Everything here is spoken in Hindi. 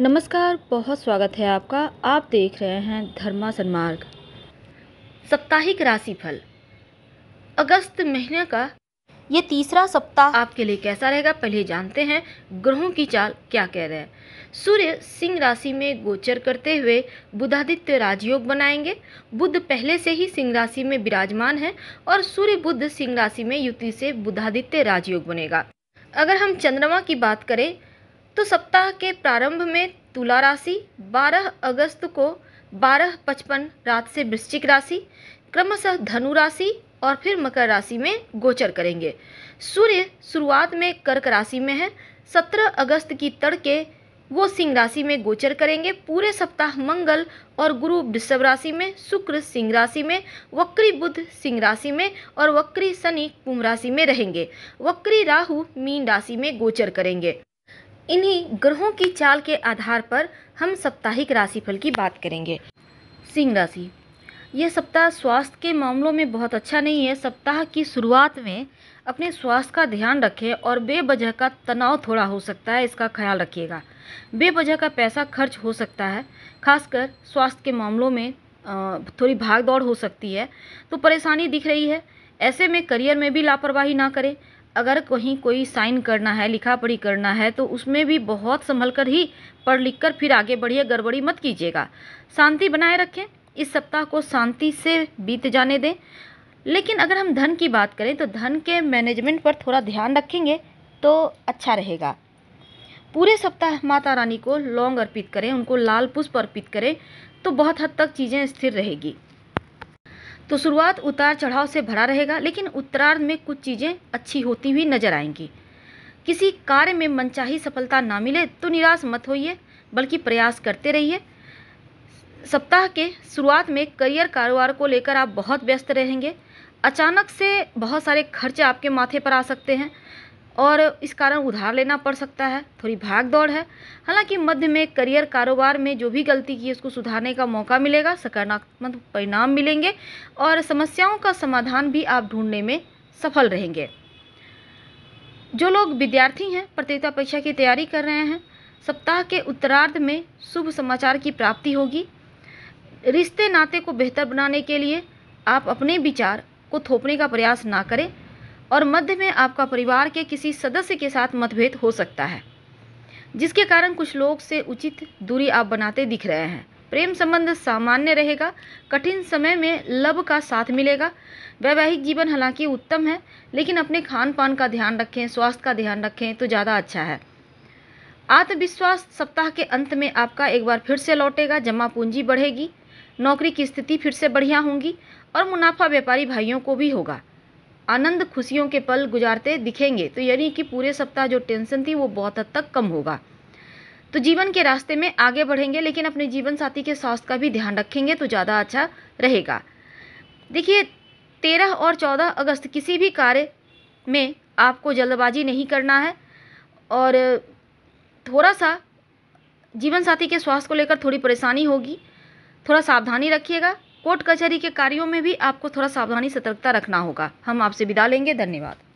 नमस्कार बहुत स्वागत है आपका आप देख रहे हैं धर्मा सन्मार्ग साप्ताहिक राशिफल अगस्त महीने का ये तीसरा सप्ताह आपके लिए कैसा रहेगा पहले जानते हैं ग्रहों की चाल क्या कह रहे हैं सूर्य सिंह राशि में गोचर करते हुए बुधादित्य राजयोग बनाएंगे बुद्ध पहले से ही सिंह राशि में विराजमान है और सूर्य बुद्ध सिंह राशि में युति से बुधादित्य राजयोग बनेगा अगर हम चंद्रमा की बात करें तो सप्ताह के प्रारंभ में तुला राशि 12 अगस्त को पचपन रात से वृश्चिक राशि क्रमशः धनु राशि और फिर मकर राशि में गोचर करेंगे सूर्य शुरुआत में कर्क राशि में है 17 अगस्त की तड़के वो सिंह राशि में गोचर करेंगे पूरे सप्ताह मंगल और गुरु वृषभ राशि में शुक्र सिंह राशि में वक्री बुध सिंह राशि में और वक्री शनि कुंभ राशि में रहेंगे वक्री राहु मीन राशि में गोचर करेंगे इन्हीं ग्रहों की चाल के आधार पर हम साप्ताहिक राशिफल की बात करेंगे सिंह राशि यह सप्ताह स्वास्थ्य के मामलों में बहुत अच्छा नहीं है सप्ताह की शुरुआत में अपने स्वास्थ्य का ध्यान रखें और बेवजह का तनाव थोड़ा हो सकता है इसका ख्याल रखिएगा बेवजह का पैसा खर्च हो सकता है खासकर स्वास्थ्य के मामलों में थोड़ी भाग दौड़ हो सकती है तो परेशानी दिख रही है ऐसे में करियर में भी लापरवाही ना करें अगर कहीं कोई साइन करना है लिखा पढ़ी करना है तो उसमें भी बहुत संभल कर ही पढ़ लिख कर फिर आगे बढ़िए गड़बड़ी मत कीजिएगा शांति बनाए रखें इस सप्ताह को शांति से बीत जाने दें लेकिन अगर हम धन की बात करें तो धन के मैनेजमेंट पर थोड़ा ध्यान रखेंगे तो अच्छा रहेगा पूरे सप्ताह माता रानी को लौंग अर्पित करें उनको लाल पुष्प अर्पित करें तो बहुत हद तक चीज़ें स्थिर रहेगी तो शुरुआत उतार चढ़ाव से भरा रहेगा लेकिन उत्तरार्ध में कुछ चीज़ें अच्छी होती हुई नजर आएंगी किसी कार्य में मनचाही सफलता ना मिले तो निराश मत होइए बल्कि प्रयास करते रहिए सप्ताह के शुरुआत में करियर कारोबार को लेकर आप बहुत व्यस्त रहेंगे अचानक से बहुत सारे खर्चे आपके माथे पर आ सकते हैं और इस कारण उधार लेना पड़ सकता है थोड़ी भाग दौड़ है हालांकि मध्य में करियर कारोबार में जो भी गलती की उसको सुधारने का मौका मिलेगा सकारात्मक परिणाम मिलेंगे और समस्याओं का समाधान भी आप ढूंढने में सफल रहेंगे जो लोग विद्यार्थी हैं प्रतियोगिता परीक्षा की तैयारी कर रहे हैं सप्ताह के उत्तरार्ध में शुभ समाचार की प्राप्ति होगी रिश्ते नाते को बेहतर बनाने के लिए आप अपने विचार को थोपने का प्रयास ना करें और मध्य में आपका परिवार के किसी सदस्य के साथ मतभेद हो सकता है जिसके कारण कुछ लोग से उचित दूरी आप बनाते दिख रहे हैं प्रेम संबंध सामान्य रहेगा कठिन समय में लव का साथ मिलेगा वैवाहिक जीवन हालांकि उत्तम है लेकिन अपने खान पान का ध्यान रखें स्वास्थ्य का ध्यान रखें तो ज़्यादा अच्छा है आत्मविश्वास सप्ताह के अंत में आपका एक बार फिर से लौटेगा जमा पूंजी बढ़ेगी नौकरी की स्थिति फिर से बढ़िया होंगी और मुनाफा व्यापारी भाइयों को भी होगा आनंद खुशियों के पल गुजारते दिखेंगे तो यानी कि पूरे सप्ताह जो टेंशन थी वो बहुत हद तक कम होगा तो जीवन के रास्ते में आगे बढ़ेंगे लेकिन अपने जीवन साथी के स्वास्थ्य का भी ध्यान रखेंगे तो ज़्यादा अच्छा रहेगा देखिए तेरह और चौदह अगस्त किसी भी कार्य में आपको जल्दबाजी नहीं करना है और थोड़ा सा जीवन साथी के स्वास्थ्य को लेकर थोड़ी परेशानी होगी थोड़ा सावधानी रखिएगा कोर्ट कचहरी के कार्यों में भी आपको थोड़ा सावधानी सतर्कता रखना होगा हम आपसे विदा लेंगे धन्यवाद